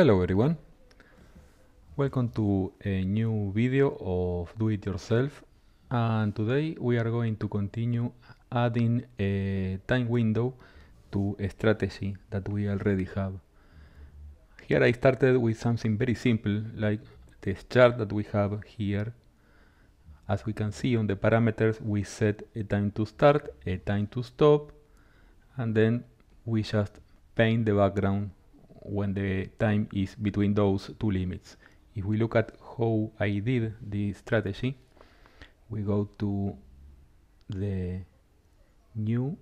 Hello everyone! Welcome to a new video of Do It Yourself and today we are going to continue adding a time window to a strategy that we already have. Here I started with something very simple like this chart that we have here. As we can see on the parameters we set a time to start, a time to stop and then we just paint the background when the time is between those two limits. If we look at how I did the strategy, we go to the new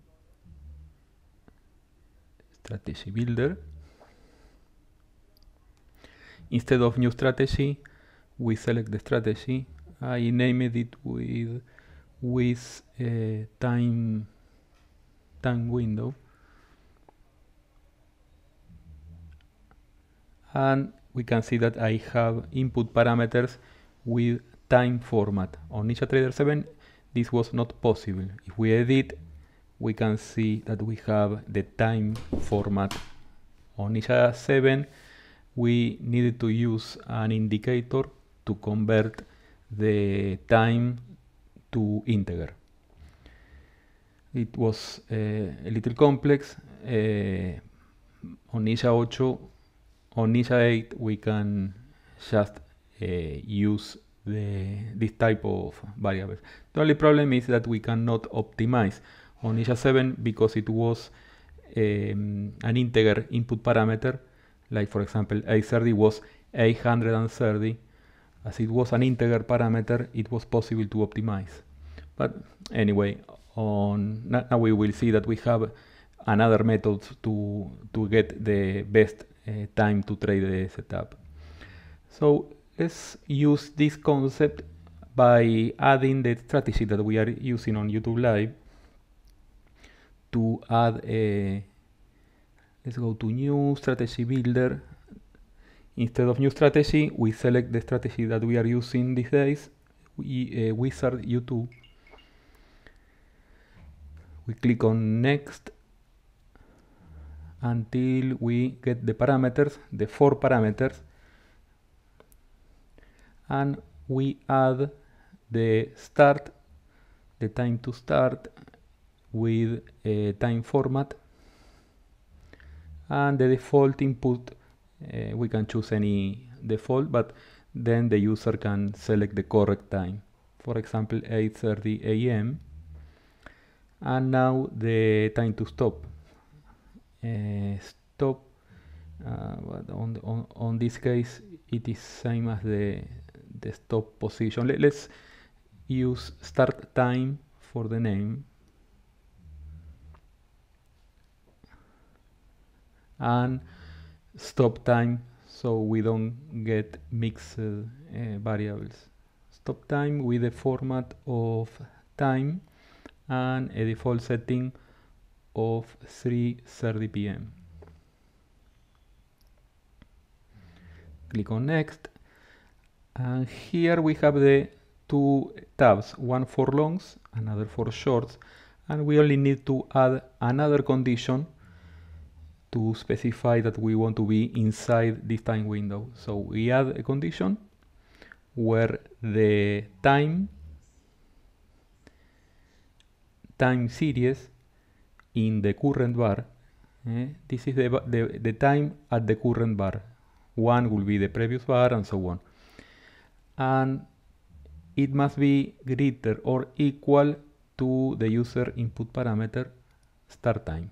strategy builder. Instead of new strategy, we select the strategy. I named it with with time time window and we can see that I have input parameters with time format. On NinjaTrader 7 this was not possible. If we edit we can see that we have the time format. On Ninja 7 we needed to use an indicator to convert the time to integer. It was uh, a little complex. Uh, on Ninja 8 on ESA8 we can just uh, use the, this type of variables. The only problem is that we cannot optimize on ESA 7 because it was um, an integer input parameter like for example A30 was 830 as it was an integer parameter it was possible to optimize but anyway on now we will see that we have another method to to get the best Eh, time to trade the setup. So let's use this concept by adding the strategy that we are using on YouTube Live to add a let's go to new strategy builder instead of new strategy we select the strategy that we are using these days we, uh, wizard YouTube we click on next until we get the parameters, the four parameters, and we add the start, the time to start with a time format, and the default input, uh, we can choose any default, but then the user can select the correct time. For example, 8.30 a.m. And now the time to stop. Eh, stop ah, but on, the, on, on this case it is same as the, the stop position Let, let's use start time for the name and stop time so we don't get mixed uh, variables. Stop time with the format of time and a default setting of 3.30 p.m. Click on next. And here we have the two tabs, one for longs, another for shorts, and we only need to add another condition to specify that we want to be inside this time window. So we add a condition where the time time series in the current bar. Eh? This is the, the, the time at the current bar. One will be the previous bar and so on. And it must be greater or equal to the user input parameter start time.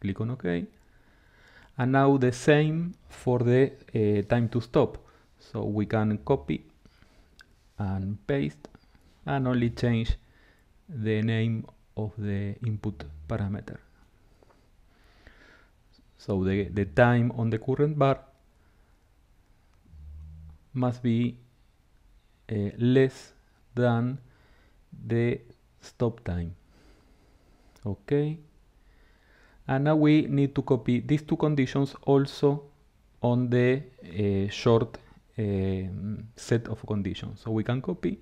Click on OK. And now the same for the uh, time to stop. So we can copy and paste and only change the name of the input parameter. So the, the time on the current bar must be uh, less than the stop time. Okay. And now we need to copy these two conditions also on the uh, short uh, set of conditions. So we can copy,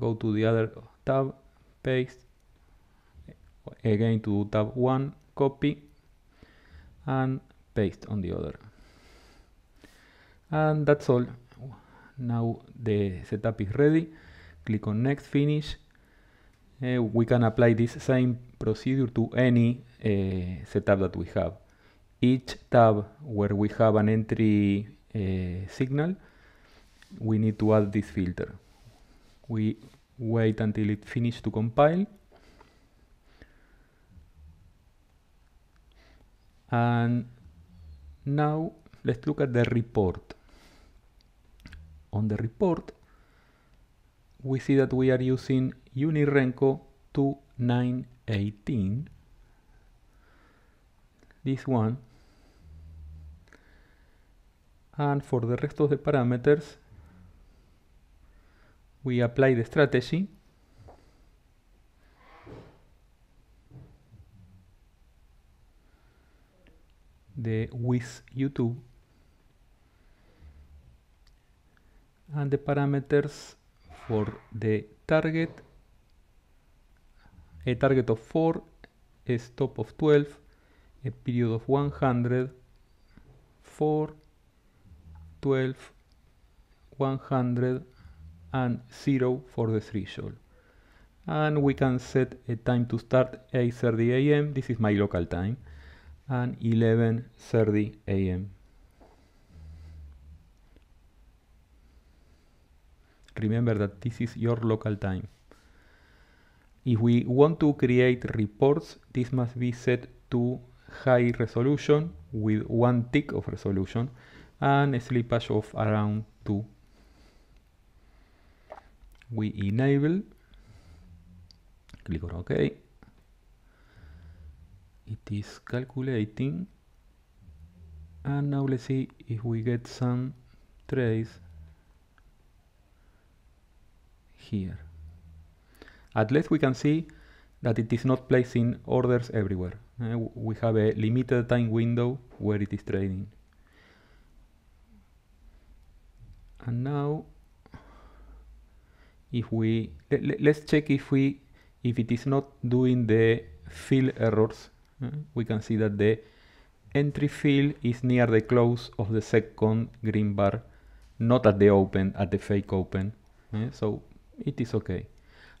go to the other tab, paste, again to tab 1, copy and paste on the other. And that's all. Now the setup is ready. Click on next, finish. Uh, we can apply this same procedure to any uh, setup that we have. Each tab where we have an entry uh, signal, we need to add this filter. We wait until it finishes to compile And now let's look at the report. On the report, we see that we are using Unirenco 2918. This one. And for the rest of the parameters, we apply the strategy the with YouTube and the parameters for the target a target of 4 a stop of 12 a period of 100 4 12 100 and 0 for the threshold and we can set a time to start 8.30 am this is my local time and 11.30 a.m. Remember that this is your local time. If we want to create reports, this must be set to high resolution with one tick of resolution and a slippage of around 2. We enable, click on OK it is calculating and now let's see if we get some trace here at least we can see that it is not placing orders everywhere uh, we have a limited time window where it is trading and now if we let, us check if we if it is not doing the fill errors we can see that the entry field is near the close of the second green bar, not at the open, at the fake open. Eh, so it is okay.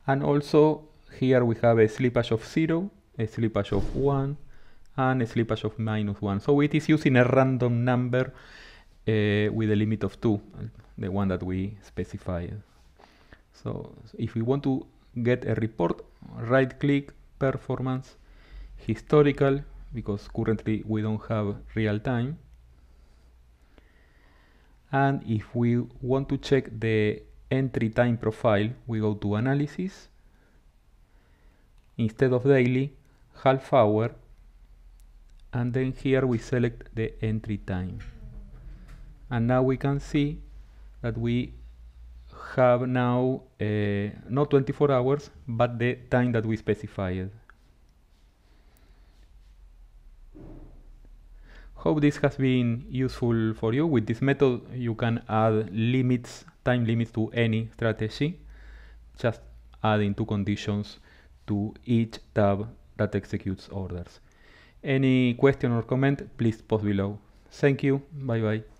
And also here we have a slippage of 0, a slippage of 1, and a slippage of minus 1. So it is using a random number uh, with a limit of 2, the one that we specified. So if we want to get a report, right click, performance, historical because currently we don't have real time. And if we want to check the entry time profile, we go to analysis. Instead of daily, half hour. And then here we select the entry time. And now we can see that we have now uh, not 24 hours, but the time that we specified. Hope this has been useful for you. With this method, you can add limits, time limits to any strategy, just adding two conditions to each tab that executes orders. Any question or comment, please post below. Thank you. Bye bye.